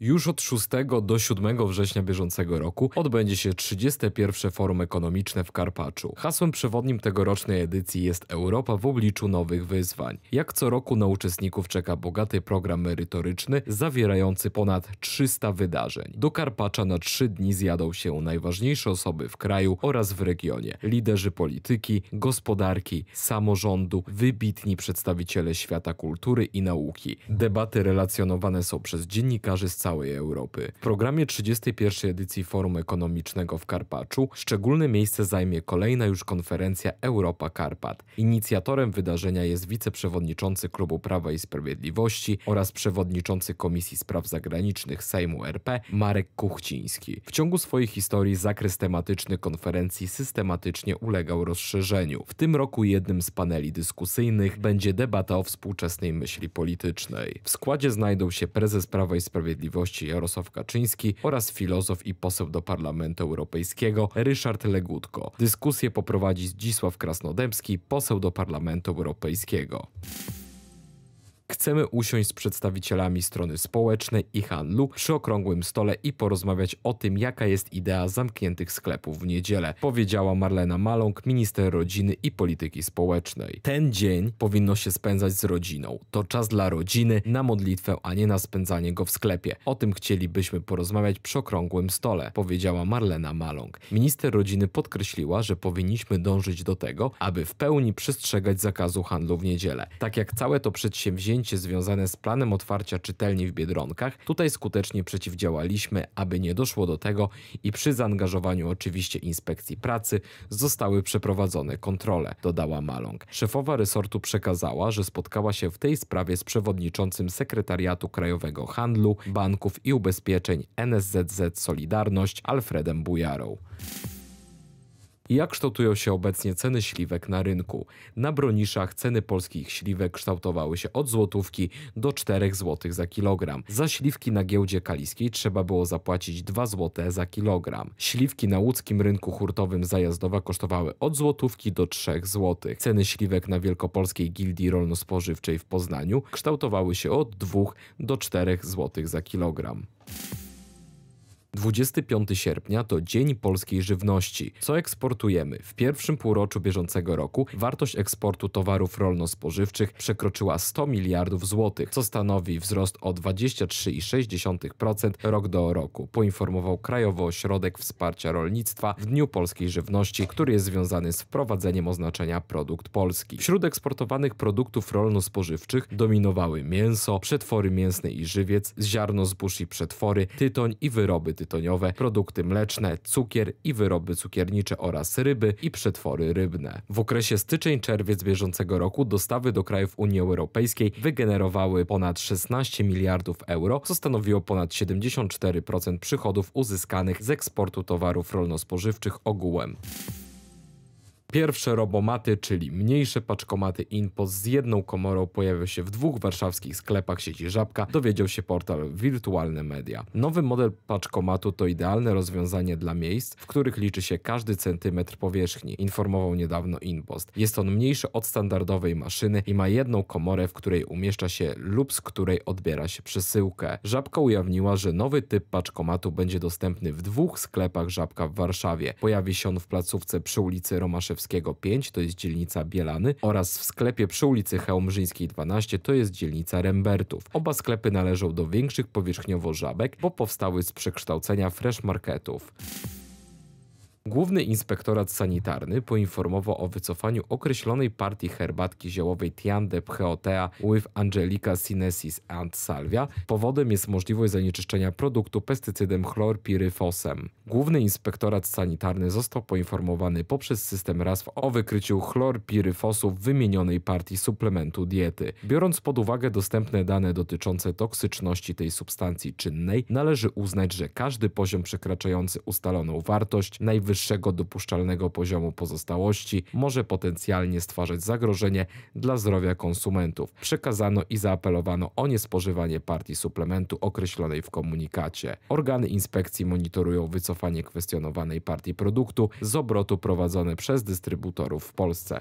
Już od 6 do 7 września bieżącego roku odbędzie się 31. Forum Ekonomiczne w Karpaczu. Hasłem przewodnim tegorocznej edycji jest Europa w obliczu nowych wyzwań. Jak co roku na uczestników czeka bogaty program merytoryczny zawierający ponad 300 wydarzeń. Do Karpacza na 3 dni zjadą się najważniejsze osoby w kraju oraz w regionie. Liderzy polityki, gospodarki, samorządu, wybitni przedstawiciele świata kultury i nauki. Debaty relacjonowane są przez dziennikarzy z całego całej Europy. W programie 31. edycji Forum Ekonomicznego w Karpaczu szczególne miejsce zajmie kolejna już konferencja Europa Karpat. Inicjatorem wydarzenia jest wiceprzewodniczący Klubu Prawa i Sprawiedliwości oraz przewodniczący Komisji Spraw Zagranicznych Sejmu RP Marek Kuchciński. W ciągu swojej historii zakres tematyczny konferencji systematycznie ulegał rozszerzeniu. W tym roku jednym z paneli dyskusyjnych będzie debata o współczesnej myśli politycznej. W składzie znajdą się prezes Prawa i Sprawiedliwości gość Jarosław Kaczyński oraz filozof i poseł do Parlamentu Europejskiego Ryszard Legutko. Dyskusję poprowadzi Zdzisław Krasnodębski, poseł do Parlamentu Europejskiego. Chcemy usiąść z przedstawicielami strony społecznej i handlu przy okrągłym stole i porozmawiać o tym, jaka jest idea zamkniętych sklepów w niedzielę, powiedziała Marlena Maląg, minister rodziny i polityki społecznej. Ten dzień powinno się spędzać z rodziną. To czas dla rodziny na modlitwę, a nie na spędzanie go w sklepie. O tym chcielibyśmy porozmawiać przy okrągłym stole, powiedziała Marlena Maląg. Minister rodziny podkreśliła, że powinniśmy dążyć do tego, aby w pełni przestrzegać zakazu handlu w niedzielę. Tak jak całe to przedsięwzięcie napięcie związane z planem otwarcia czytelni w Biedronkach, tutaj skutecznie przeciwdziałaliśmy, aby nie doszło do tego i przy zaangażowaniu oczywiście inspekcji pracy zostały przeprowadzone kontrole, dodała Maląg. Szefowa resortu przekazała, że spotkała się w tej sprawie z przewodniczącym Sekretariatu Krajowego Handlu, Banków i Ubezpieczeń NSZZ Solidarność Alfredem Bujarą. Jak kształtują się obecnie ceny śliwek na rynku? Na broniszach ceny polskich śliwek kształtowały się od złotówki do 4 zł za kilogram. Za śliwki na giełdzie kaliskiej trzeba było zapłacić 2 zł za kilogram. Śliwki na łódzkim rynku hurtowym zajazdowa kosztowały od złotówki do 3 zł. Ceny śliwek na Wielkopolskiej Gildii Rolno-Spożywczej w Poznaniu kształtowały się od 2 do 4 zł za kilogram. 25 sierpnia to Dzień Polskiej Żywności. Co eksportujemy? W pierwszym półroczu bieżącego roku wartość eksportu towarów rolno-spożywczych przekroczyła 100 miliardów złotych, co stanowi wzrost o 23,6% rok do roku, poinformował Krajowy Ośrodek Wsparcia Rolnictwa w Dniu Polskiej Żywności, który jest związany z wprowadzeniem oznaczenia produkt polski. Wśród eksportowanych produktów rolno-spożywczych dominowały mięso, przetwory mięsne i żywiec, ziarno zbóż i przetwory, tytoń i wyroby tytoniowe, produkty mleczne, cukier i wyroby cukiernicze oraz ryby i przetwory rybne. W okresie styczeń-czerwiec bieżącego roku dostawy do krajów Unii Europejskiej wygenerowały ponad 16 miliardów euro, co stanowiło ponad 74% przychodów uzyskanych z eksportu towarów rolno-spożywczych ogółem. Pierwsze robomaty, czyli mniejsze paczkomaty InPost z jedną komorą pojawią się w dwóch warszawskich sklepach sieci Żabka, dowiedział się portal Wirtualne Media. Nowy model paczkomatu to idealne rozwiązanie dla miejsc, w których liczy się każdy centymetr powierzchni, informował niedawno InPost. Jest on mniejszy od standardowej maszyny i ma jedną komorę, w której umieszcza się lub z której odbiera się przesyłkę. Żabka ujawniła, że nowy typ paczkomatu będzie dostępny w dwóch sklepach Żabka w Warszawie. Pojawi się on w placówce przy ulicy Romaszewskiej Królewskiego 5, to jest dzielnica Bielany, oraz w sklepie przy ulicy Chełmżyńskiej 12, to jest dzielnica Rembertów. Oba sklepy należą do większych powierzchniowo żabek, bo powstały z przekształcenia fresh marketów. Główny Inspektorat Sanitarny poinformował o wycofaniu określonej partii herbatki ziołowej Tian de with Angelica sinensis and salvia. Powodem jest możliwość zanieczyszczenia produktu pestycydem chlorpiryfosem. Główny Inspektorat Sanitarny został poinformowany poprzez system RASF o wykryciu chlorpiryfosu w wymienionej partii suplementu diety. Biorąc pod uwagę dostępne dane dotyczące toksyczności tej substancji czynnej, należy uznać, że każdy poziom przekraczający ustaloną wartość najwyższy najwyższego dopuszczalnego poziomu pozostałości może potencjalnie stwarzać zagrożenie dla zdrowia konsumentów. Przekazano i zaapelowano o niespożywanie partii suplementu określonej w komunikacie. Organy inspekcji monitorują wycofanie kwestionowanej partii produktu z obrotu prowadzone przez dystrybutorów w Polsce.